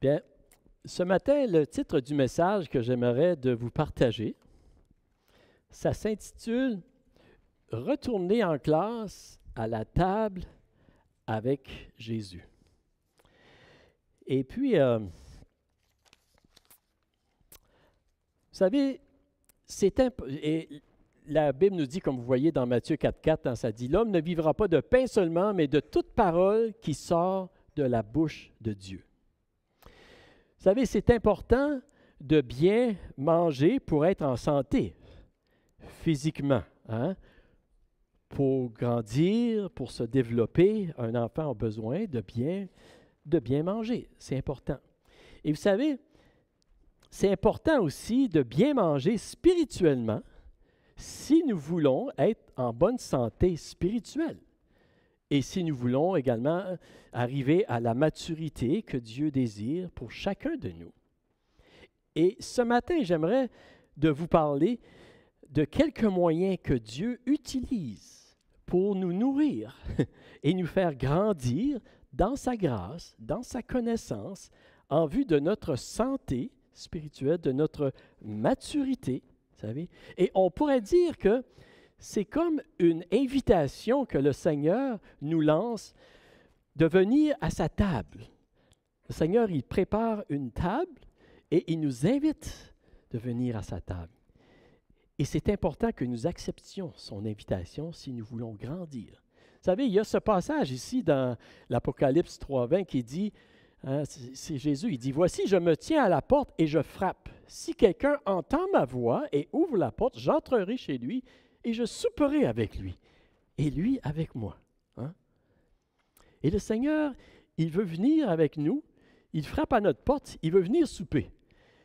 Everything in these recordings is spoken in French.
Bien, ce matin, le titre du message que j'aimerais de vous partager, ça s'intitule Retourner en classe à la table avec Jésus. Et puis, euh, vous savez, c'est et la Bible nous dit, comme vous voyez dans Matthieu 4,4, hein, ça dit L'homme ne vivra pas de pain seulement, mais de toute parole qui sort de la bouche de Dieu. Vous savez, c'est important de bien manger pour être en santé physiquement, hein. pour grandir, pour se développer. Un enfant a besoin de bien, de bien manger. C'est important. Et vous savez, c'est important aussi de bien manger spirituellement si nous voulons être en bonne santé spirituelle et si nous voulons également euh, arriver à la maturité que Dieu désire pour chacun de nous. Et ce matin, j'aimerais de vous parler de quelques moyens que Dieu utilise pour nous nourrir et nous faire grandir dans sa grâce, dans sa connaissance, en vue de notre santé spirituelle, de notre maturité, savez. Et on pourrait dire que c'est comme une invitation que le Seigneur nous lance de venir à sa table. Le Seigneur, il prépare une table et il nous invite de venir à sa table. Et c'est important que nous acceptions son invitation si nous voulons grandir. Vous savez, il y a ce passage ici dans l'Apocalypse 3.20 qui dit, hein, c'est Jésus, il dit, Voici, je me tiens à la porte et je frappe. Si quelqu'un entend ma voix et ouvre la porte, j'entrerai chez lui et je souperai avec lui, et lui avec moi. Hein. Et le Seigneur, il veut venir avec nous, il frappe à notre porte, il veut venir souper.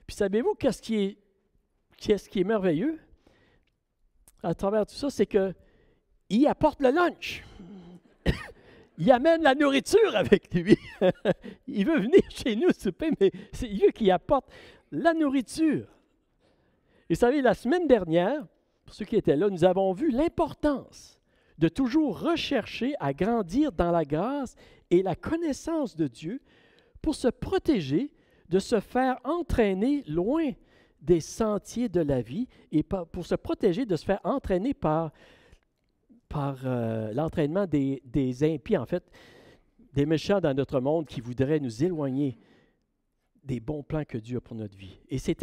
Puis savez-vous qu'est-ce qui est, qu'est-ce qui est merveilleux à travers tout ça, c'est que il apporte le lunch. il amène la nourriture avec lui. il veut venir chez nous souper, mais c'est lui qui apporte la nourriture. Et vous savez, la semaine dernière, ceux qui étaient là, nous avons vu l'importance de toujours rechercher à grandir dans la grâce et la connaissance de Dieu pour se protéger de se faire entraîner loin des sentiers de la vie et pour se protéger de se faire entraîner par, par euh, l'entraînement des, impies, en fait, des méchants dans notre monde qui voudraient nous éloigner des bons plans que Dieu a pour notre vie. Et c'est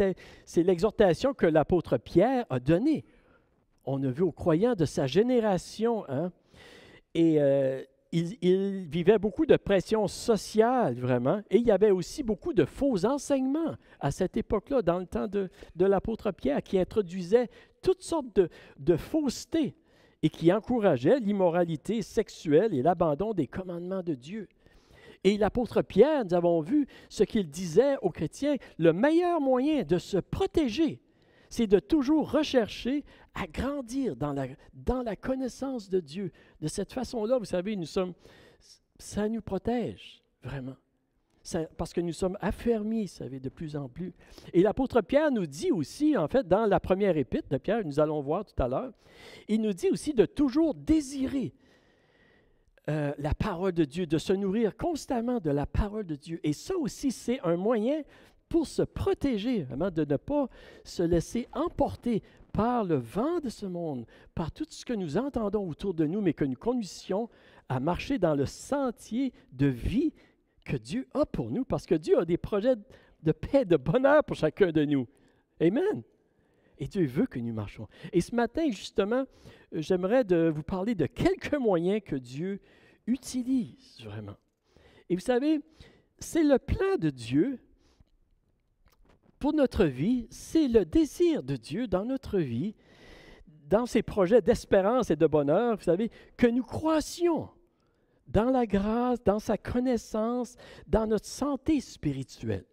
l'exhortation que l'apôtre Pierre a donnée on a vu aux croyants de sa génération. Hein. Et euh, il, vivait beaucoup de pression sociale, vraiment. Et il y avait aussi beaucoup de faux enseignements à cette époque-là, dans le temps de, l'apôtre Pierre, qui introduisait toutes sortes de, de faussetés et qui encourageait l'immoralité sexuelle et l'abandon des commandements de Dieu. Et l'apôtre Pierre, nous avons vu ce qu'il disait aux chrétiens, le meilleur moyen de se protéger, c'est de toujours rechercher à grandir dans la, dans la connaissance de Dieu. De cette façon-là, vous savez, nous sommes, ça nous protège vraiment. parce que nous sommes affermis, vous savez, de plus en plus. Et l'apôtre Pierre nous dit aussi, en fait, dans la première épître de Pierre, nous allons voir tout à l'heure, il nous dit aussi de toujours désirer euh, la parole de Dieu, de se nourrir constamment de la parole de Dieu. Et ça aussi, c'est un moyen pour se protéger, vraiment, de ne pas se laisser emporter par le vent de ce monde, par tout ce que nous entendons autour de nous, mais que nous conduisions à marcher dans le sentier de vie que Dieu a pour nous, parce que Dieu a des projets de paix, de bonheur pour chacun de nous. Amen. Et Dieu veut que nous marchions. Et ce matin, justement, j'aimerais vous parler de quelques moyens que Dieu utilise vraiment. Et vous savez, c'est le plan de Dieu pour notre vie, c'est le désir de Dieu dans notre vie, dans ses projets d'espérance et de bonheur, vous savez, que nous croissions dans la grâce, dans sa connaissance, dans notre santé spirituelle.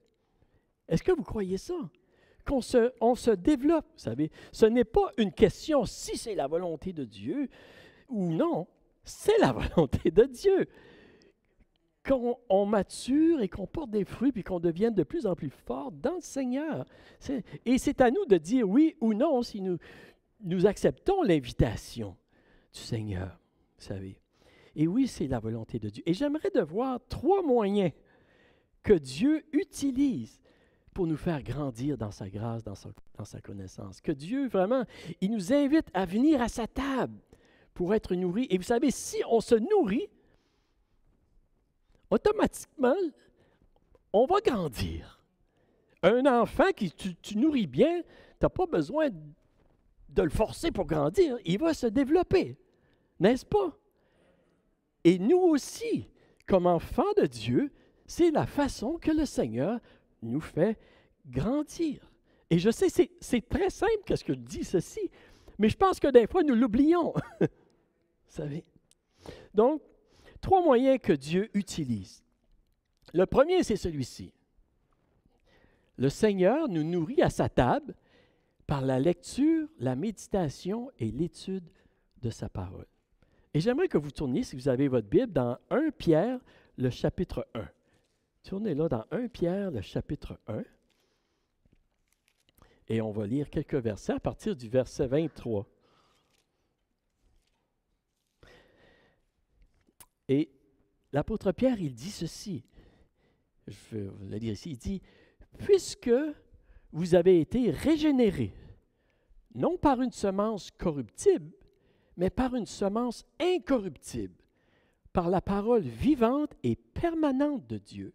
Est-ce que vous croyez ça? Qu'on se, on se développe, vous savez. Ce n'est pas une question si c'est la volonté de Dieu ou non, c'est la volonté de Dieu qu'on on mature et qu'on porte des fruits, puis qu'on devienne de plus en plus fort dans le Seigneur. Et c'est à nous de dire oui ou non si nous, acceptons l'invitation du Seigneur, vous savez. Et oui, c'est la volonté de Dieu. Et j'aimerais de voir trois moyens que Dieu utilise pour nous faire grandir dans sa grâce, dans sa, dans sa connaissance. Que Dieu, vraiment, il nous invite à venir à sa table pour être nourri. Et vous savez, si on se nourrit, automatiquement, on va grandir. Un enfant qui tu, nourris bien, tu n'as pas besoin de le forcer pour grandir. Il va se développer, n'est-ce pas? Et nous aussi, comme enfants de Dieu, c'est la façon que le Seigneur nous fait grandir. Et je sais, c'est très simple qu'est-ce que je dis ceci, mais je pense que des fois, nous l'oublions. Vous savez? Donc, trois moyens que Dieu utilise. Le premier, c'est celui-ci. Le Seigneur nous nourrit à sa table par la lecture, la méditation et l'étude de sa parole. Et j'aimerais que vous tourniez, si vous avez votre Bible, dans 1 Pierre, le chapitre 1. Tournez là dans 1 Pierre, le chapitre 1. Et on va lire quelques versets à partir du verset 23. Et l'apôtre Pierre, il dit ceci, je vais vous le dire ici, il dit, puisque vous avez été régénérés, non par une semence corruptible, mais par une semence incorruptible, par la parole vivante et permanente de Dieu.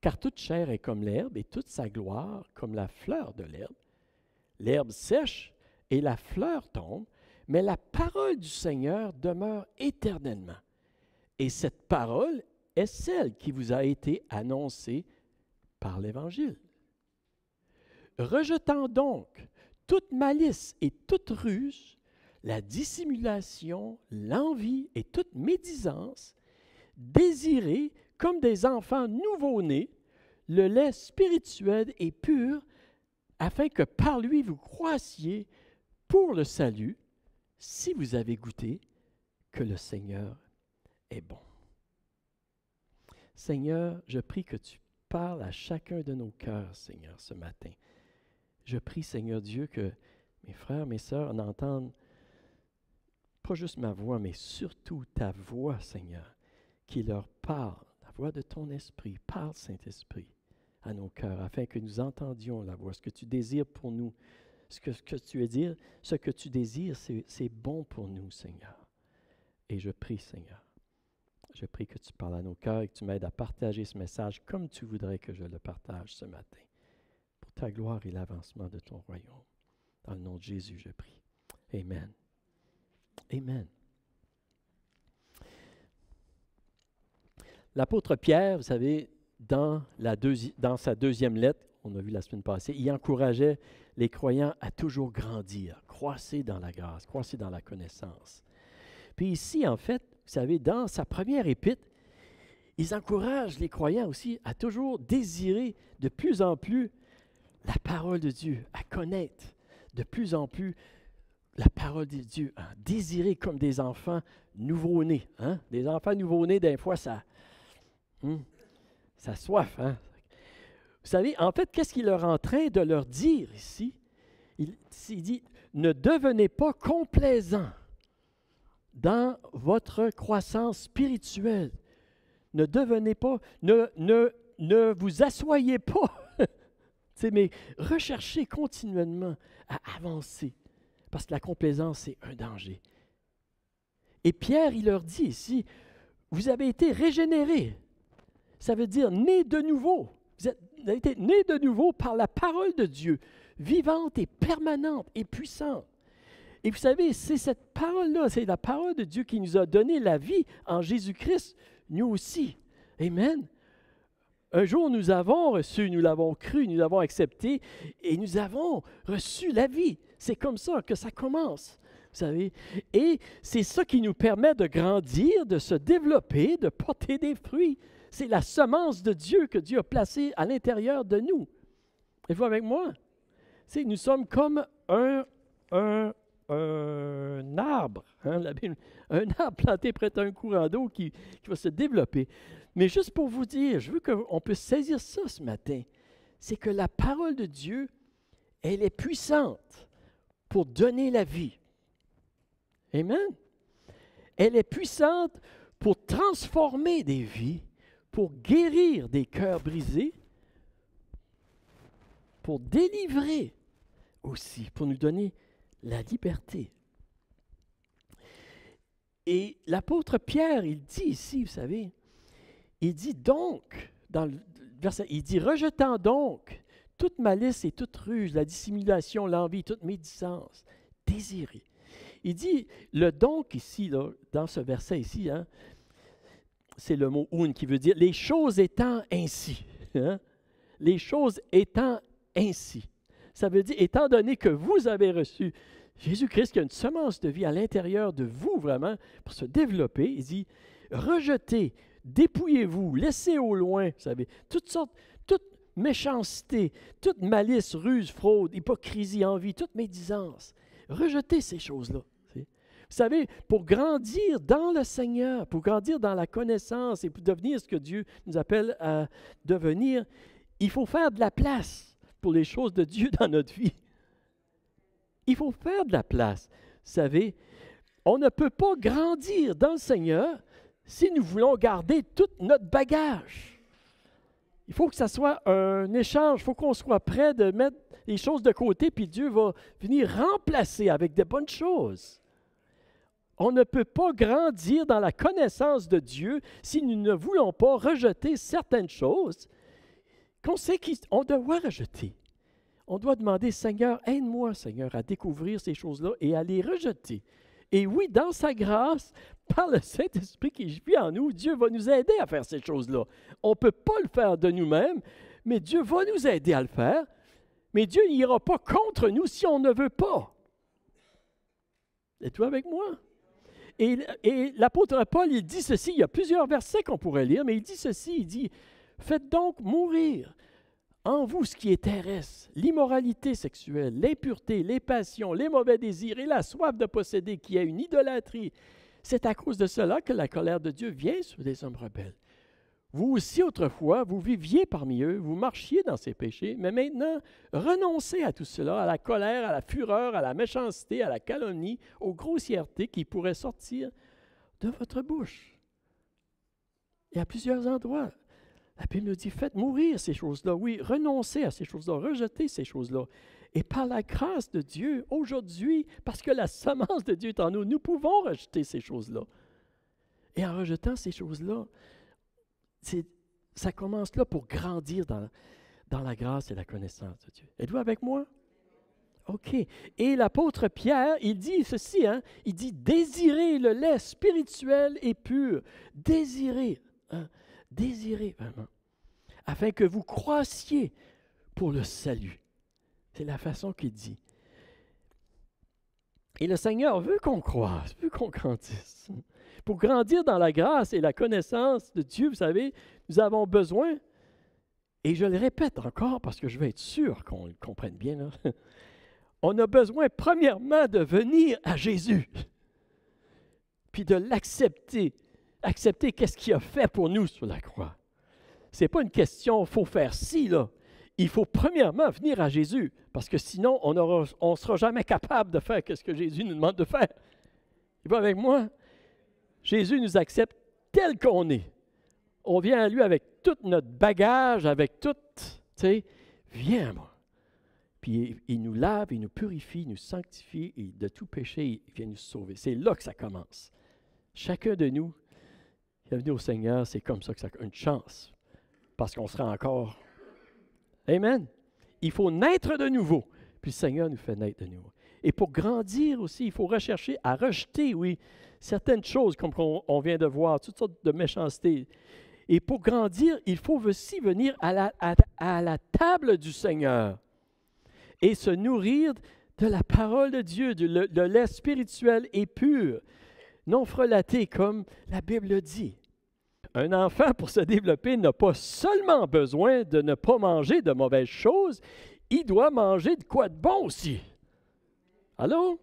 Car toute chair est comme l'herbe et toute sa gloire comme la fleur de l'herbe. L'herbe sèche et la fleur tombe, mais la parole du Seigneur demeure éternellement. Et cette parole est celle qui vous a été annoncée par l'Évangile. Rejetant donc toute malice et toute ruse, la dissimulation, l'envie et toute médisance, désirez, comme des enfants nouveau-nés, le lait spirituel et pur, afin que par lui vous croissiez pour le salut, si vous avez goûté que le Seigneur est bon. Seigneur, je prie que tu parles à chacun de nos cœurs, Seigneur, ce matin. Je prie, Seigneur Dieu, que mes frères, mes sœurs en entendent pas juste ma voix, mais surtout ta voix, Seigneur, qui leur parle, la voix de ton esprit. Parle, Saint-Esprit, à nos cœurs, afin que nous entendions la voix, ce que tu désires pour nous. Ce que, ce que tu veux dire, ce que tu désires, c'est bon pour nous, Seigneur. Et je prie, Seigneur, je prie que tu parles à nos cœurs et que tu m'aides à partager ce message comme tu voudrais que je le partage ce matin, pour ta gloire et l'avancement de ton royaume. Dans le nom de Jésus, je prie. Amen. Amen. L'apôtre Pierre, vous savez, dans, la dans sa deuxième lettre, on a vu la semaine passée, il encourageait les croyants à toujours grandir, croisser dans la grâce, croisser dans la connaissance. Puis ici, en fait, vous savez, dans sa première épître, ils encouragent les croyants aussi à toujours désirer de plus en plus la parole de Dieu, à connaître de plus en plus la parole de Dieu, à désirer comme des enfants nouveau-nés. Hein? Des enfants nouveau-nés, d'un fois, ça, hmm, ça soif. Hein? Vous savez, en fait, qu'est-ce qu'il leur est en train de leur dire ici? il dit, ne devenez pas complaisants dans votre croissance spirituelle. Ne devenez pas, ne, ne, ne vous assoyez pas, mais recherchez continuellement à avancer, parce que la complaisance, c'est un danger. Et Pierre, il leur dit ici, vous avez été régénérés. Ça veut dire né de nouveau. Vous, êtes, avez été né de nouveau par la parole de Dieu, vivante et permanente et puissante. Et vous savez, c'est cette parole-là, c'est la parole de Dieu qui nous a donné la vie en Jésus-Christ, nous aussi. Amen. Un jour, nous avons reçu, nous l'avons cru, nous l'avons accepté et nous avons reçu la vie. C'est comme ça que ça commence, vous savez. Et c'est ça qui nous permet de grandir, de se développer, de porter des fruits. C'est la semence de Dieu que Dieu a placée à l'intérieur de nous. Et vous avec moi? nous sommes comme un, un, un arbre, hein, un arbre planté près d'un courant d'eau qui, qui, va se développer. Mais juste pour vous dire, je veux qu'on puisse saisir ça ce matin, c'est que la parole de Dieu, elle est puissante pour donner la vie. Amen. Elle est puissante pour transformer des vies, pour guérir des cœurs brisés, pour délivrer aussi, pour nous donner la liberté. Et l'apôtre Pierre, il dit ici, vous savez, il dit donc, dans le verset, il dit rejetant donc toute malice et toute ruse, la dissimulation, l'envie, toute médisance, désirée. Il dit le donc ici, dans ce verset ici, hein, c'est le mot un qui veut dire les choses étant ainsi. Hein, les choses étant ainsi. Ça veut dire, étant donné que vous avez reçu Jésus-Christ, qui a une semence de vie à l'intérieur de vous, vraiment, pour se développer, il dit, rejetez, dépouillez-vous, laissez au loin, vous savez, toutes sortes, toute méchanceté, toute malice, ruse, fraude, hypocrisie, envie, toute médisance. Rejetez ces choses-là. Vous savez, pour grandir dans le Seigneur, pour grandir dans la connaissance et pour devenir ce que Dieu nous appelle à devenir, il faut faire de la place pour les choses de Dieu dans notre vie. Il faut faire de la place. Vous savez, on ne peut pas grandir dans le Seigneur si nous voulons garder tout notre bagage. Il faut que ça soit un échange, il faut qu'on soit prêt de mettre les choses de côté, puis Dieu va venir remplacer avec de bonnes choses. On ne peut pas grandir dans la connaissance de Dieu si nous ne voulons pas rejeter certaines choses qu'on sait qu'on doit rejeter. On doit demander, Seigneur, aide-moi, Seigneur, à découvrir ces choses-là et à les rejeter. Et oui, dans sa grâce, par le Saint-Esprit qui vit en nous, Dieu va nous aider à faire ces choses-là. On ne peut pas le faire de nous-mêmes, mais Dieu va nous aider à le faire. Mais Dieu n'ira pas contre nous si on ne veut pas. et toi avec moi? Et, et l'apôtre Paul, il dit ceci, il y a plusieurs versets qu'on pourrait lire, mais il dit ceci, il dit, Faites donc mourir en vous ce qui est terrestre, l'immoralité sexuelle, l'impureté, les passions, les mauvais désirs et la soif de posséder qui est une idolâtrie. C'est à cause de cela que la colère de Dieu vient sur les hommes rebelles. Vous aussi autrefois, vous viviez parmi eux, vous marchiez dans ces péchés, mais maintenant, renoncez à tout cela, à la colère, à la fureur, à la méchanceté, à la calomnie, aux grossièretés qui pourraient sortir de votre bouche. y a plusieurs endroits, la Bible nous dit, faites mourir ces choses-là. Oui, renoncez à ces choses-là, rejetez ces choses-là. Et par la grâce de Dieu, aujourd'hui, parce que la semence de Dieu est en nous, nous pouvons rejeter ces choses-là. Et en rejetant ces choses-là, ça commence là pour grandir dans, dans la grâce et la connaissance de Dieu. Êtes-vous avec moi? OK. Et l'apôtre Pierre, il dit ceci, hein? il dit, désirez le lait spirituel et pur. Désirez. Hein désirez vraiment, afin que vous croissiez pour le salut. C'est la façon qu'il dit. Et le Seigneur veut qu'on croise, veut qu'on grandisse. Pour grandir dans la grâce et la connaissance de Dieu, vous savez, nous avons besoin, et je le répète encore parce que je veux être sûr qu'on le comprenne bien, on a besoin premièrement de venir à Jésus, puis de l'accepter accepter qu'est-ce qu'il a fait pour nous sur la croix. Ce n'est pas une question, faut faire si, là. Il faut premièrement venir à Jésus, parce que sinon, on ne sera jamais capable de faire ce que Jésus nous demande de faire. Il va avec moi. Jésus nous accepte tel qu'on est. On vient à lui avec tout notre bagage, avec tout, tu sais, viens à moi. Puis il nous lave, il nous purifie, il nous sanctifie, et de tout péché, il vient nous sauver. C'est là que ça commence. Chacun de nous, Bienvenue au Seigneur, c'est comme ça que ça une chance, parce qu'on sera encore. Amen. Il faut naître de nouveau, puis le Seigneur nous fait naître de nouveau. Et pour grandir aussi, il faut rechercher à rejeter, oui, certaines choses comme on, vient de voir, toutes sortes de méchancetés. Et pour grandir, il faut aussi venir à la, à, la table du Seigneur et se nourrir de la parole de Dieu, de, lait spirituel et pur, non frelaté comme la Bible le dit. Un enfant, pour se développer, n'a pas seulement besoin de ne pas manger de mauvaises choses, il doit manger de quoi de bon aussi. Allô?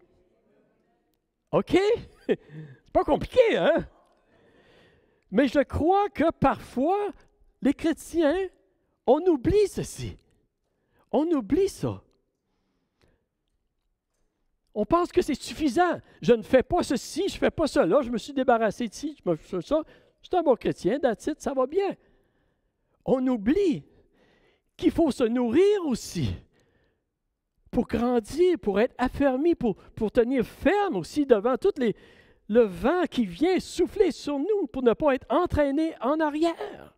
OK? C'est pas compliqué, hein? Mais je crois que parfois, les chrétiens, on oublie ceci. On oublie ça. On pense que c'est suffisant. Je ne fais pas ceci, je ne fais pas cela, je me suis débarrassé de ci, je me fais ça. C'est un bon chrétien, d'attitude, ça va bien. On oublie qu'il faut se nourrir aussi pour grandir, pour être affermi, pour, pour tenir ferme aussi devant tout les, le vent qui vient souffler sur nous pour ne pas être entraîné en arrière.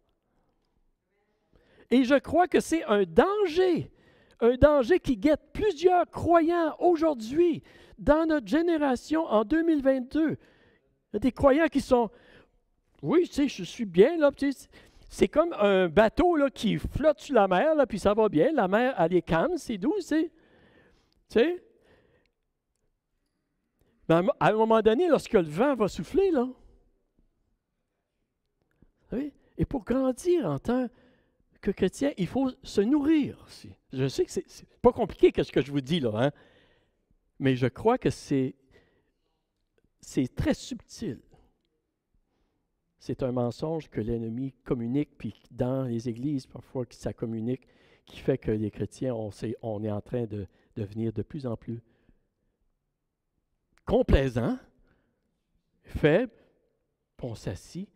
Et je crois que c'est un danger, un danger qui guette plusieurs croyants aujourd'hui, dans notre génération, en 2022. Il y a des croyants qui sont oui, tu sais, je suis bien, là. C'est comme un bateau là, qui flotte sur la mer, là, puis ça va bien. La mer, elle est calme, c'est doux, Tu sais? Ben, à un moment donné, lorsque le vent va souffler, là. Oui? Et pour grandir en tant que chrétien, il faut se nourrir aussi. Je sais que c'est pas compliqué ce que je vous dis là, hein, mais je crois que c'est très subtil. C'est un mensonge que l'ennemi communique, puis dans les églises, parfois, ça communique, qui fait que les chrétiens, on, on est en train de devenir de plus en plus complaisants, faibles, on s'assit.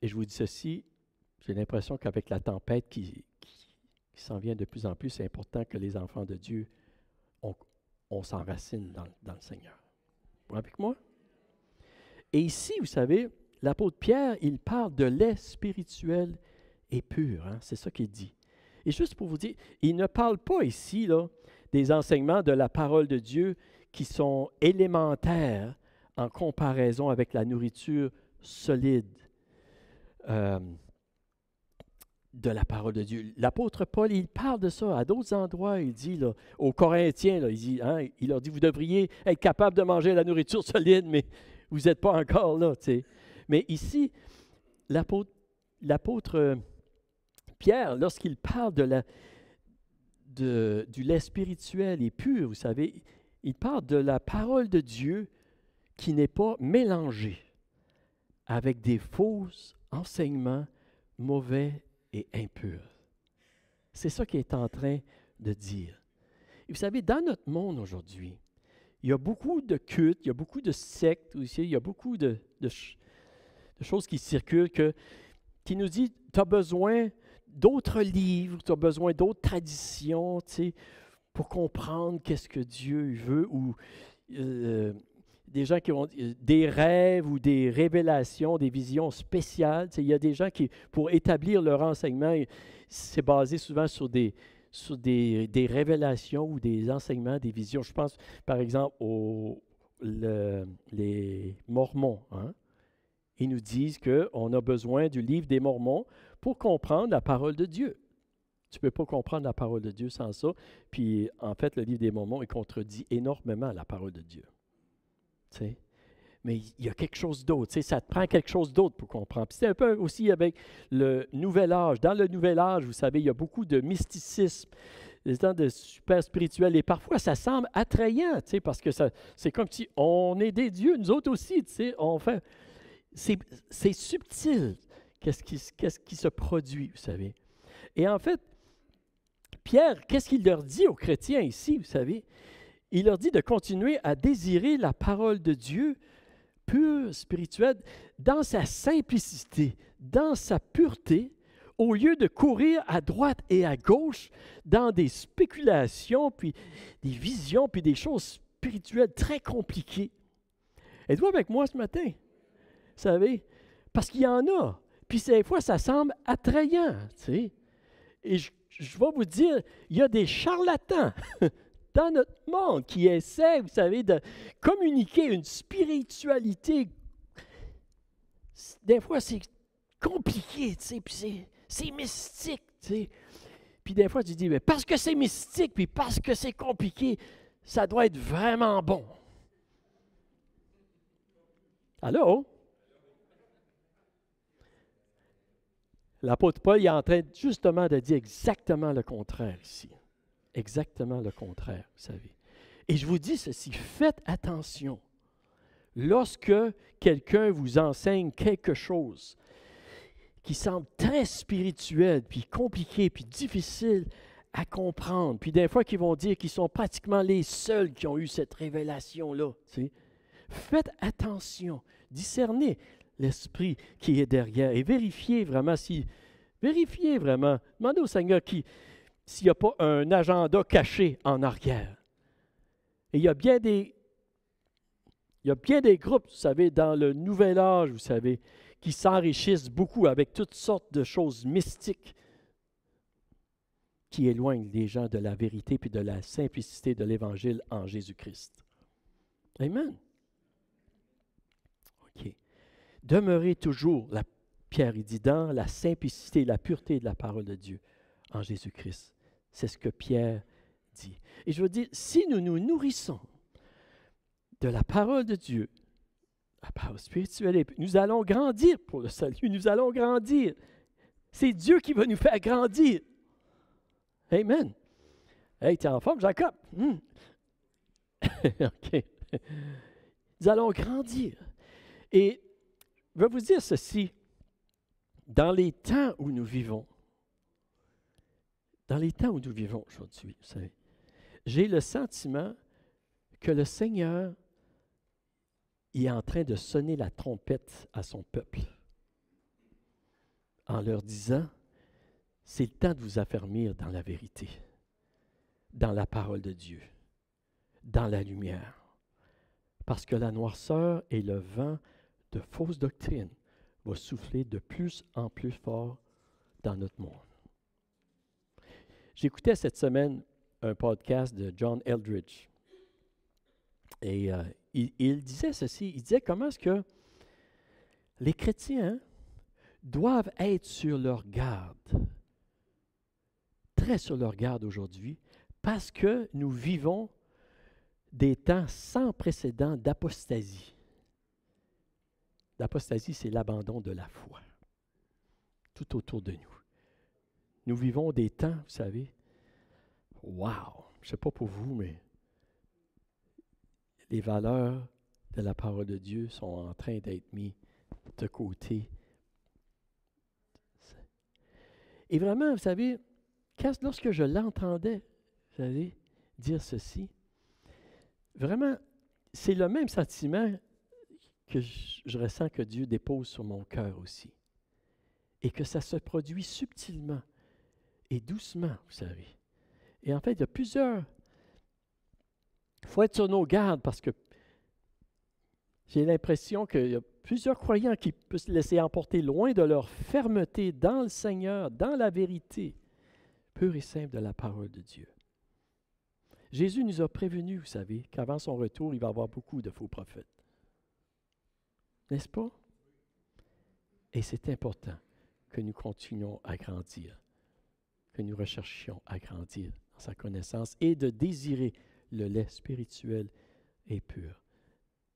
Et je vous dis ceci, j'ai l'impression qu'avec la tempête qui, qui, s'en vient de plus en plus, c'est important que les enfants de Dieu, on, s'enracine dans, le Seigneur. Vous avec moi? Et ici, vous savez, l'apôtre Pierre, il parle de lait spirituel et pur. Hein, c'est ça qu'il dit. Et juste pour vous dire, il ne parle pas ici là, des enseignements de la parole de Dieu qui sont élémentaires en comparaison avec la nourriture solide euh, de la parole de Dieu. L'apôtre Paul, il parle de ça à d'autres endroits. Il dit aux Corinthiens, il, dit, hein, il leur dit, vous devriez être capable de manger la nourriture solide, mais vous n'êtes pas encore là, tu sais. Mais ici, l'apôtre euh, Pierre, lorsqu'il parle de la, du lait spirituel et pur, vous savez, il parle de la parole de Dieu qui n'est pas mélangée avec des fausses enseignements mauvais et impurs. C'est ça qu'il est en train de dire. Et vous savez, dans notre monde aujourd'hui, il y a beaucoup de cultes, il y a beaucoup de sectes aussi, il y a beaucoup de, choses qui circulent qui nous disent, tu as besoin d'autres livres, tu as besoin d'autres traditions, tu pour comprendre qu'est-ce que Dieu veut ou euh, des gens qui ont euh, des rêves ou des révélations, des visions spéciales. il y a des gens qui, pour établir leur enseignement, c'est basé souvent sur des, sur des, révélations ou des enseignements, des visions. Je pense, par exemple, aux les Mormons. Hein? Ils nous disent qu'on a besoin du livre des Mormons pour comprendre la parole de Dieu. Tu ne peux pas comprendre la parole de Dieu sans ça. Puis, en fait, le livre des Mormons, il contredit énormément la parole de Dieu. Tu sais? mais il y a quelque chose d'autre. Ça te prend quelque chose d'autre pour comprendre. c'est un peu aussi avec le Nouvel Âge. Dans le Nouvel Âge, vous savez, il y a beaucoup de mysticisme, des temps de super spirituel. Et parfois, ça semble attrayant, parce que c'est comme si on est des dieux, nous autres aussi. On fait... C'est subtil qu'est-ce qui, qui se produit, vous savez. Et en fait, Pierre, qu'est-ce qu'il leur dit aux chrétiens ici, vous savez? Il leur dit de continuer à désirer la parole de Dieu pur spirituel dans sa simplicité, dans sa pureté, au lieu de courir à droite et à gauche dans des spéculations, puis des visions, puis des choses spirituelles très compliquées. Êtes-vous avec moi ce matin? Vous savez? Parce qu'il y en a. Puis des fois, ça semble attrayant. Tu sais? Et je, je vais vous dire, il y a des charlatans. dans notre monde qui essaie, vous savez, de communiquer une spiritualité. Des fois, c'est compliqué, tu sais, puis c'est mystique, tu sais. Puis des fois, tu dis, mais parce que c'est mystique, puis parce que c'est compliqué, ça doit être vraiment bon. Allô? L'apôtre Paul est en train justement de dire exactement le contraire ici exactement le contraire, vous savez. Et je vous dis ceci, faites attention. Lorsque quelqu'un vous enseigne quelque chose qui semble très spirituel, puis compliqué, puis difficile à comprendre, puis des fois qu'ils vont dire qu'ils sont pratiquement les seuls qui ont eu cette révélation-là, faites attention, discernez l'esprit qui est derrière et vérifiez vraiment si, vérifiez vraiment, demandez au Seigneur qui, s'il n'y a pas un agenda caché en arrière. Et il y a bien des, il y a bien des groupes, vous savez, dans le nouvel âge, vous savez, qui s'enrichissent beaucoup avec toutes sortes de choses mystiques qui éloignent les gens de la vérité puis de la simplicité de l'Évangile en Jésus-Christ. Amen. OK. Demeurez toujours, la Pierre, et dit, la simplicité et la pureté de la parole de Dieu en Jésus-Christ. C'est ce que Pierre dit. Et je veux dire, si nous nous nourrissons de la parole de Dieu, la parole spirituelle, nous allons grandir pour le salut, nous allons grandir. C'est Dieu qui va nous faire grandir. Amen. Hey, t'es en forme, Jacob? Hmm. OK. Nous allons grandir. Et je veux vous dire ceci. Dans les temps où nous vivons, dans les temps où nous vivons aujourd'hui, savez, j'ai le sentiment que le Seigneur est en train de sonner la trompette à son peuple en leur disant, c'est le temps de vous affermir dans la vérité, dans la parole de Dieu, dans la lumière, parce que la noirceur et le vent de fausses doctrines vont souffler de plus en plus fort dans notre monde. J'écoutais cette semaine un podcast de John Eldridge. Et euh, il, il, disait ceci, il disait comment est-ce que les chrétiens doivent être sur leur garde, très sur leur garde aujourd'hui, parce que nous vivons des temps sans précédent d'apostasie. L'apostasie, c'est l'abandon de la foi, tout autour de nous. Nous vivons des temps, vous savez. Wow! Je ne sais pas pour vous, mais les valeurs de la parole de Dieu sont en train d'être mises de côté. Et vraiment, vous savez, lorsque je l'entendais, vous savez, dire ceci, vraiment, c'est le même sentiment que je, ressens que Dieu dépose sur mon cœur aussi. Et que ça se produit subtilement et doucement, vous savez. Et en fait, il y a plusieurs. Il faut être sur nos gardes parce que j'ai l'impression qu'il y a plusieurs croyants qui peuvent se laisser emporter loin de leur fermeté dans le Seigneur, dans la vérité pure et simple de la parole de Dieu. Jésus nous a prévenus, vous savez, qu'avant son retour, il va y avoir beaucoup de faux prophètes. N'est-ce pas? Et c'est important que nous continuions à grandir que nous recherchions à grandir dans sa connaissance et de désirer le lait spirituel et pur.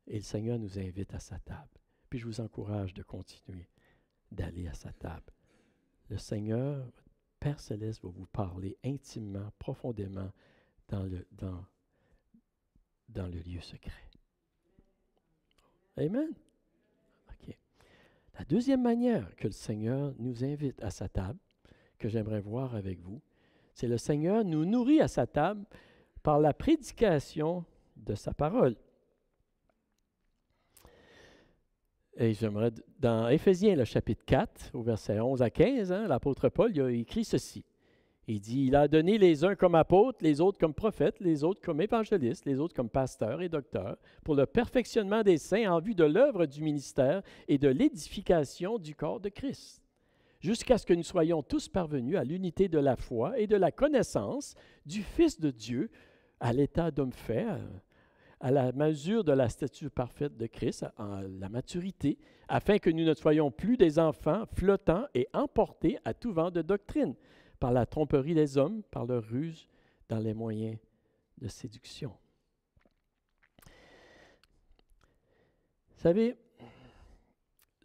Et le Seigneur nous invite à sa table. Puis je vous encourage de continuer d'aller à sa table. Le Seigneur, Père céleste, va vous parler intimement, profondément dans le, dans, dans le lieu secret. Amen. OK. La deuxième manière que le Seigneur nous invite à sa table, que j'aimerais voir avec vous. C'est le Seigneur nous nourrit à sa table par la prédication de sa parole. Et j'aimerais, dans Éphésiens, le chapitre 4, au verset 11 à 15, hein, l'apôtre Paul a écrit ceci. Il dit, il a donné les uns comme apôtres, les autres comme prophètes, les autres comme évangélistes, les autres comme pasteurs et docteurs, pour le perfectionnement des saints en vue de l'œuvre du ministère et de l'édification du corps de Christ jusqu'à ce que nous soyons tous parvenus à l'unité de la foi et de la connaissance du Fils de Dieu, à l'état d'homme fait, à la mesure de la statue parfaite de Christ, à la maturité, afin que nous ne soyons plus des enfants flottants et emportés à tout vent de doctrine, par la tromperie des hommes, par leur ruse, dans les moyens de séduction. savez,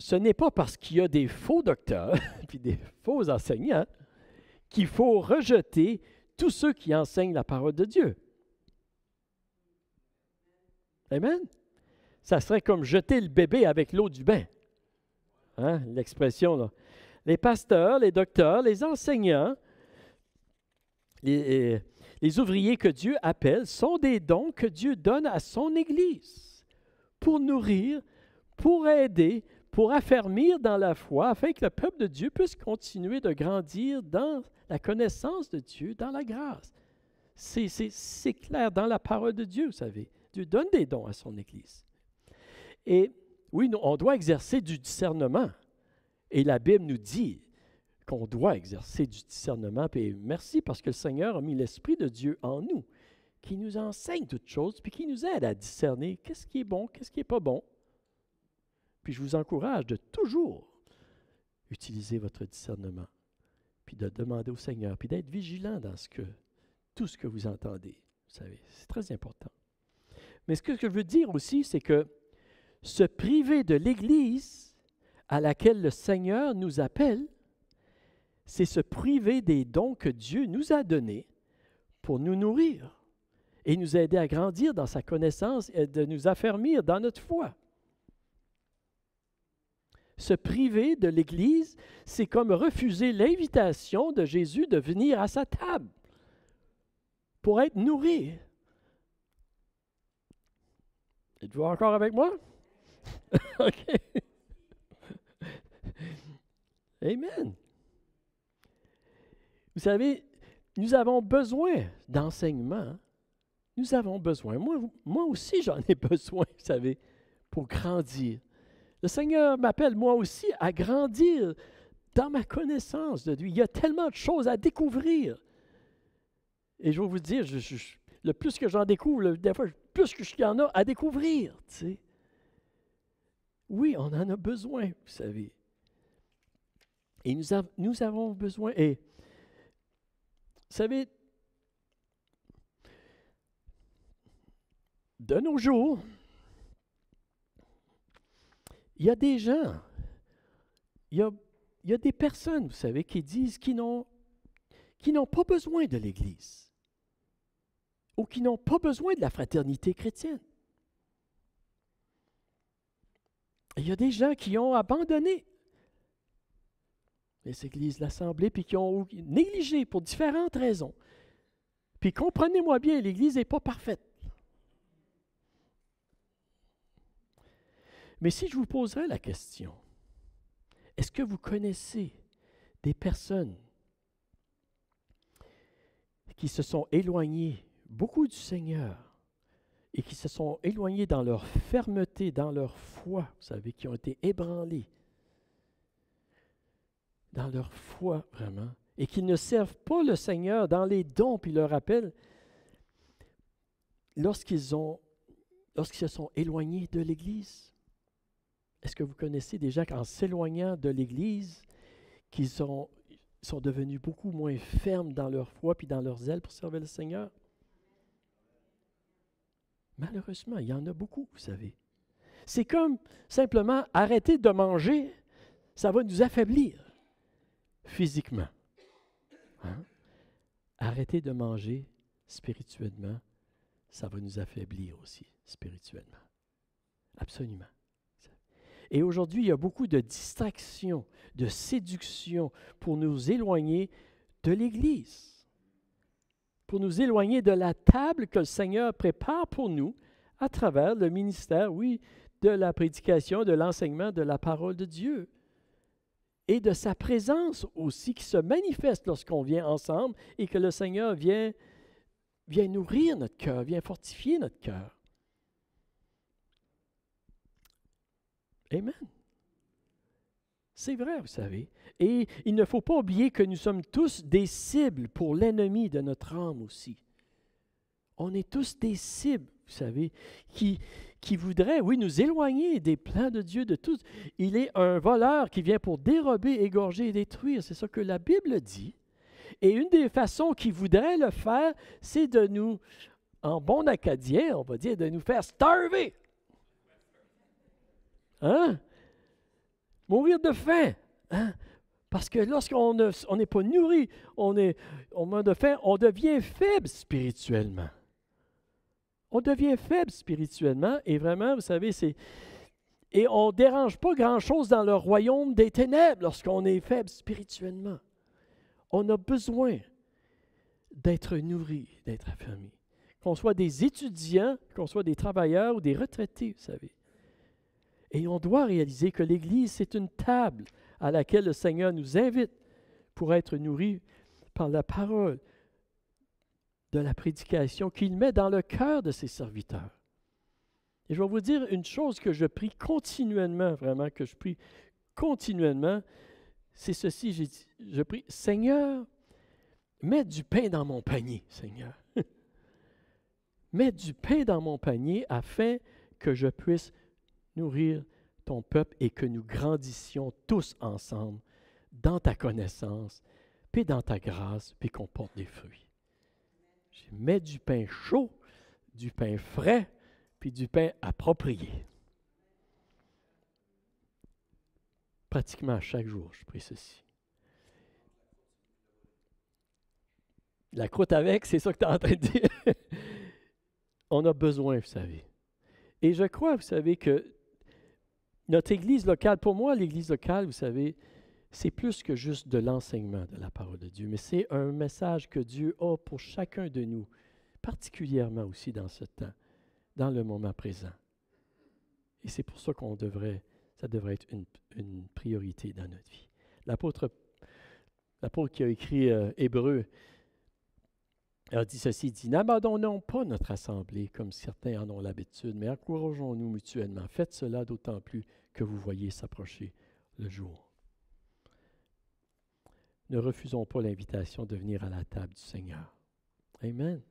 ce n'est pas parce qu'il y a des faux docteurs puis des faux enseignants qu'il faut rejeter tous ceux qui enseignent la parole de Dieu. Amen. Ça serait comme jeter le bébé avec l'eau du bain. Hein, l'expression là. Les pasteurs, les docteurs, les enseignants, les, euh, les ouvriers que Dieu appelle sont des dons que Dieu donne à son Église pour nourrir, pour aider, pour affermir dans la foi, afin que le peuple de Dieu puisse continuer de grandir dans la connaissance de Dieu, dans la grâce. C'est clair dans la parole de Dieu, vous savez. Dieu donne des dons à son Église. Et oui, on doit exercer du discernement. Et la Bible nous dit qu'on doit exercer du discernement. Et merci parce que le Seigneur a mis l'Esprit de Dieu en nous, qui nous enseigne toutes choses, puis qui nous aide à discerner qu'est-ce qui est bon, qu'est-ce qui n'est pas bon. Puis je vous encourage de toujours utiliser votre discernement, puis de demander au Seigneur, puis d'être vigilant dans ce que, tout ce que vous entendez. Vous savez, c'est très important. Mais ce que je veux dire aussi, c'est que se priver de l'Église à laquelle le Seigneur nous appelle, c'est se priver des dons que Dieu nous a donnés pour nous nourrir et nous aider à grandir dans sa connaissance et de nous affermir dans notre foi. Se priver de l'Église, c'est comme refuser l'invitation de Jésus de venir à sa table pour être nourri. Êtes-vous encore avec moi? OK. Amen. Vous savez, nous avons besoin d'enseignement. Nous avons besoin. Moi, moi aussi, j'en ai besoin, vous savez, pour grandir. Le Seigneur m'appelle moi aussi à grandir dans ma connaissance de lui. Il y a tellement de choses à découvrir. Et je vais vous dire, le plus que j'en découvre, le, des fois, plus qu'il y en a à découvrir. Tu sais. Oui, on en a besoin, vous savez. Et nous, avons besoin. Et vous savez, de nos jours, il y a des gens, il y a, des personnes, vous savez, qui disent qu'ils n'ont, qui n'ont pas besoin de l'Église ou qui n'ont pas besoin de la fraternité chrétienne. Il y a des gens qui ont abandonné les églises, l'Assemblée, puis qui ont négligé pour différentes raisons. Puis comprenez-moi bien, l'Église n'est pas parfaite. Mais si je vous poserais la question, est-ce que vous connaissez des personnes qui se sont éloignées beaucoup du Seigneur et qui se sont éloignées dans leur fermeté, dans leur foi, vous savez, qui ont été ébranlées dans leur foi vraiment, et qui ne servent pas le Seigneur dans les dons puis leur appel, lorsqu'ils ont lorsqu'ils se sont éloignés de l'Église. Est-ce que vous connaissez des gens qu'en s'éloignant de l'Église, qu'ils sont, sont devenus beaucoup moins fermes dans leur foi puis dans leur zèle pour servir le Seigneur? Malheureusement, il y en a beaucoup, vous savez. C'est comme simplement arrêter de manger, ça va nous affaiblir physiquement. Hein? Arrêter de manger spirituellement, ça va nous affaiblir aussi spirituellement. Absolument. Et aujourd'hui, il y a beaucoup de distractions, de séductions pour nous éloigner de l'Église, pour nous éloigner de la table que le Seigneur prépare pour nous à travers le ministère, oui, de la prédication, de l'enseignement de la parole de Dieu et de sa présence aussi qui se manifeste lorsqu'on vient ensemble et que le Seigneur vient, vient nourrir notre cœur, vient fortifier notre cœur. Amen. C'est vrai, vous savez. Et il ne faut pas oublier que nous sommes tous des cibles pour l'ennemi de notre âme aussi. On est tous des cibles, vous savez, qui, qui voudraient, oui, nous éloigner des plans de Dieu, de tous. Il est un voleur qui vient pour dérober, égorger et détruire. C'est ça que la Bible dit. Et une des façons qu'il voudrait le faire, c'est de nous, en bon acadien, on va dire, de nous faire starver. Hein? Mourir de faim. Hein? Parce que lorsqu'on n'est pas nourri, on, est, on meurt de faim, on devient faible spirituellement. On devient faible spirituellement et vraiment, vous savez, c'est... Et on ne dérange pas grand-chose dans le royaume des ténèbres lorsqu'on est faible spirituellement. On a besoin d'être nourri, d'être affirmé. Qu'on soit des étudiants, qu'on soit des travailleurs ou des retraités, vous savez. Et on doit réaliser que l'Église, c'est une table à laquelle le Seigneur nous invite pour être nourri par la parole de la prédication qu'il met dans le cœur de ses serviteurs. Et je vais vous dire une chose que je prie continuellement, vraiment, que je prie continuellement, c'est ceci, je prie, Seigneur, mets du pain dans mon panier, Seigneur. mets du pain dans mon panier afin que je puisse nourrir ton peuple et que nous grandissions tous ensemble dans ta connaissance, puis dans ta grâce, puis qu'on porte des fruits. Je mets du pain chaud, du pain frais, puis du pain approprié. Pratiquement chaque jour, je prie ceci. La croûte avec, c'est ça que tu es en train de dire. On a besoin, vous savez. Et je crois, vous savez, que notre Église locale, pour moi, l'Église locale, vous savez, c'est plus que juste de l'enseignement de la parole de Dieu, mais c'est un message que Dieu a pour chacun de nous, particulièrement aussi dans ce temps, dans le moment présent. Et c'est pour ça qu'on devrait, ça devrait être une, priorité dans notre vie. L'apôtre, l'apôtre qui a écrit euh, Hébreu elle dit ceci, dit, n'abandonnons pas notre assemblée comme certains en ont l'habitude, mais encourageons-nous mutuellement. Faites cela d'autant plus que vous voyez s'approcher le jour. Ne refusons pas l'invitation de venir à la table du Seigneur. Amen.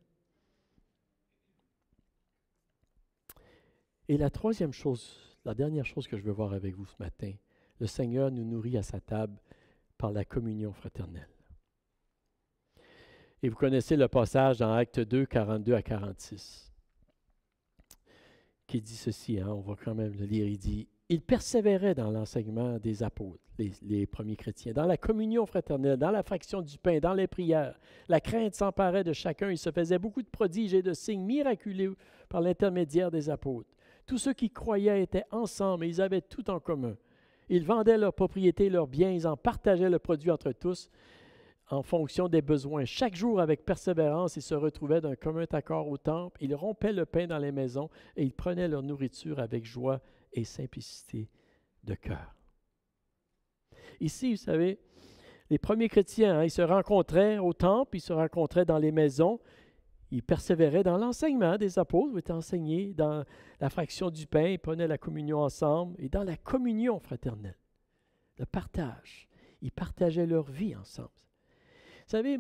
Et la troisième chose, la dernière chose que je veux voir avec vous ce matin, le Seigneur nous nourrit à sa table par la communion fraternelle. Et vous connaissez le passage dans Acte 2, 42 à 46, qui dit ceci, hein, on va quand même le lire, il dit, il persévérait dans l'enseignement des apôtres, les, premiers chrétiens, dans la communion fraternelle, dans la fraction du pain, dans les prières. La crainte s'emparait de chacun, il se faisait beaucoup de prodiges et de signes miraculeux par l'intermédiaire des apôtres. Tous ceux qui croyaient étaient ensemble et ils avaient tout en commun. Ils vendaient leurs propriétés, leurs biens, ils en partageaient le produit entre tous en fonction des besoins, chaque jour avec persévérance, ils se retrouvaient d'un commun accord au temple, ils rompaient le pain dans les maisons et ils prenaient leur nourriture avec joie et simplicité de cœur. Ici, vous savez, les premiers chrétiens, hein, ils se rencontraient au temple, ils se rencontraient dans les maisons, ils persévéraient dans l'enseignement des apôtres, ils étaient enseignés dans la fraction du pain, ils prenaient la communion ensemble et dans la communion fraternelle, le partage. Ils partageaient leur vie ensemble. Vous savez,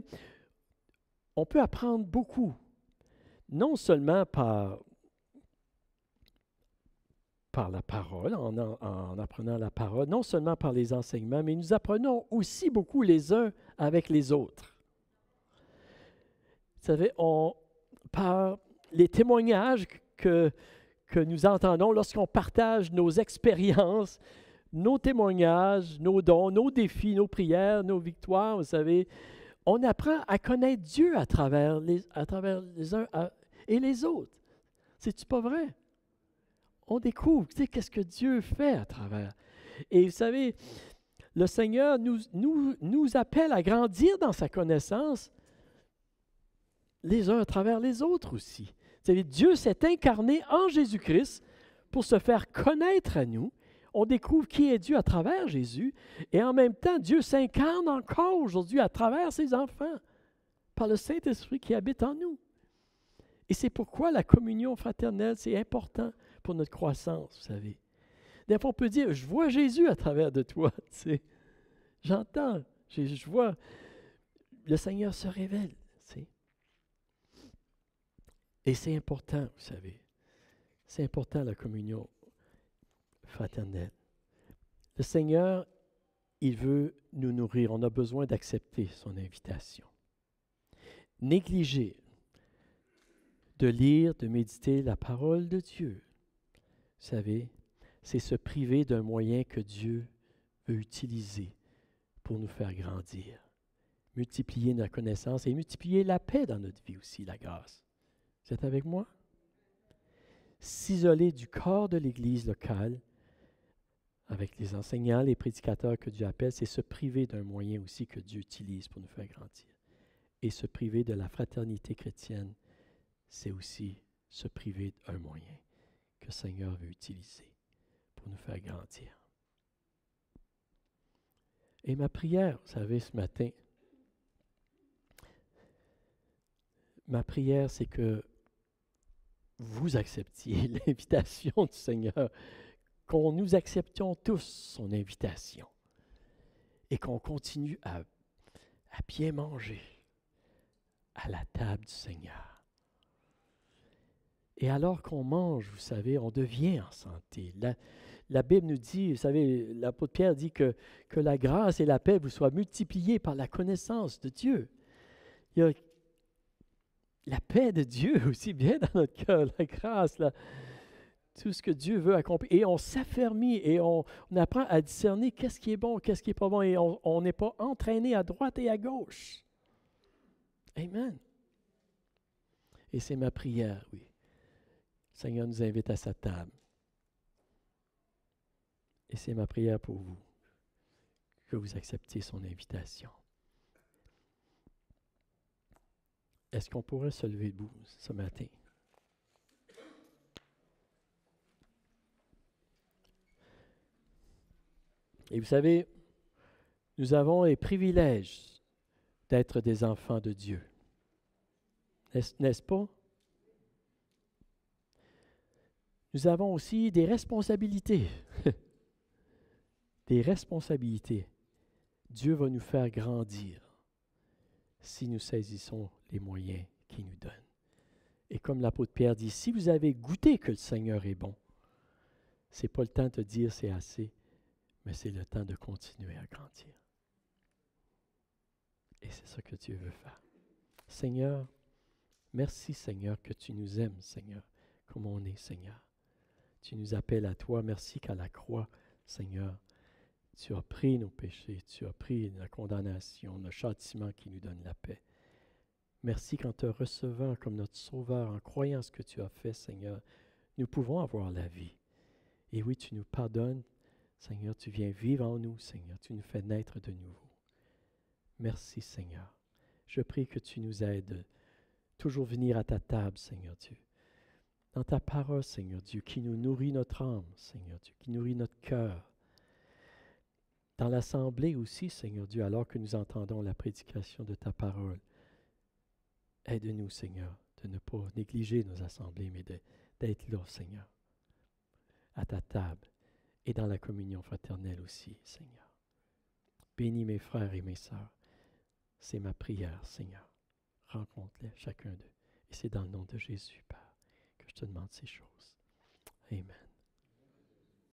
on peut apprendre beaucoup, non seulement par, la parole, en, apprenant la parole, non seulement par les enseignements, mais nous apprenons aussi beaucoup les uns avec les autres. Vous savez, par les témoignages que, que nous entendons lorsqu'on partage nos expériences, nos témoignages, nos dons, nos défis, nos prières, nos victoires, vous savez, on apprend à connaître Dieu à travers les, à travers les uns et les autres. C'est-tu pas vrai? On découvre, tu qu'est-ce que Dieu fait à travers. Et vous savez, le Seigneur nous, nous, nous appelle à grandir dans sa connaissance les uns à travers les autres aussi. Vous savez, Dieu s'est incarné en Jésus-Christ pour se faire connaître à nous on découvre qui est Dieu à travers Jésus, et en même temps, Dieu s'incarne encore aujourd'hui à travers ses enfants, par le Saint-Esprit qui habite en nous. Et c'est pourquoi la communion fraternelle, c'est important pour notre croissance, vous savez. Des fois, on peut dire, je vois Jésus à travers de toi, tu sais. J'entends, je, vois, le Seigneur se révèle, tu Et c'est important, vous savez. C'est important la communion fraternelle. Le Seigneur, il veut nous nourrir. On a besoin d'accepter son invitation. Négliger de lire, de méditer la parole de Dieu, vous savez, c'est se priver d'un moyen que Dieu veut utiliser pour nous faire grandir, multiplier notre connaissance et multiplier la paix dans notre vie aussi, la grâce. Vous êtes avec moi? S'isoler du corps de l'Église locale avec les enseignants, les prédicateurs que Dieu appelle, c'est se priver d'un moyen aussi que Dieu utilise pour nous faire grandir. Et se priver de la fraternité chrétienne, c'est aussi se priver d'un moyen que le Seigneur veut utiliser pour nous faire grandir. Et ma prière, vous savez, ce matin, ma prière, c'est que vous acceptiez l'invitation du Seigneur qu'on nous acceptions tous son invitation et qu'on continue à, à bien manger à la table du Seigneur. Et alors qu'on mange, vous savez, on devient en santé. La, la Bible nous dit, vous savez, l'apôtre Pierre dit que, que la grâce et la paix vous soient multipliées par la connaissance de Dieu. Il y a la paix de Dieu aussi bien dans notre cœur, la grâce, là tout ce que Dieu veut accomplir. Et on s'affermit et on, apprend à discerner qu'est-ce qui est bon, qu'est-ce qui n'est pas bon. Et on n'est pas entraîné à droite et à gauche. Amen. Et c'est ma prière, oui. Le Seigneur nous invite à sa table. Et c'est ma prière pour vous, que vous acceptiez son invitation. Est-ce qu'on pourrait se lever debout ce matin? Et vous savez, nous avons les privilèges d'être des enfants de Dieu. N'est-ce pas? Nous avons aussi des responsabilités. des responsabilités. Dieu va nous faire grandir si nous saisissons les moyens qu'il nous donne. Et comme l'apôtre Pierre dit, si vous avez goûté que le Seigneur est bon, ce n'est pas le temps de dire c'est assez, mais c'est le temps de continuer à grandir. Et c'est ça que Dieu veut faire. Seigneur, merci Seigneur que tu nous aimes, Seigneur, comme on est, Seigneur. Tu nous appelles à toi. Merci qu'à la croix, Seigneur, tu as pris nos péchés, tu as pris la condamnation, le châtiment qui nous donne la paix. Merci qu'en te recevant comme notre Sauveur, en croyant ce que tu as fait, Seigneur, nous pouvons avoir la vie. Et oui, tu nous pardonnes Seigneur, tu viens vivre en nous, Seigneur, tu nous fais naître de nouveau. Merci, Seigneur. Je prie que tu nous aides toujours venir à ta table, Seigneur Dieu. Dans ta parole, Seigneur Dieu, qui nous nourrit notre âme, Seigneur Dieu, qui nourrit notre cœur. Dans l'assemblée aussi, Seigneur Dieu, alors que nous entendons la prédication de ta parole, aide-nous, Seigneur, de ne pas négliger nos assemblées, mais d'être là, Seigneur, à ta table et dans la communion fraternelle aussi, Seigneur. Bénis mes frères et mes sœurs. C'est ma prière, Seigneur. Rencontre-les, chacun d'eux. Et c'est dans le nom de Jésus, Père, que je te demande ces choses. Amen.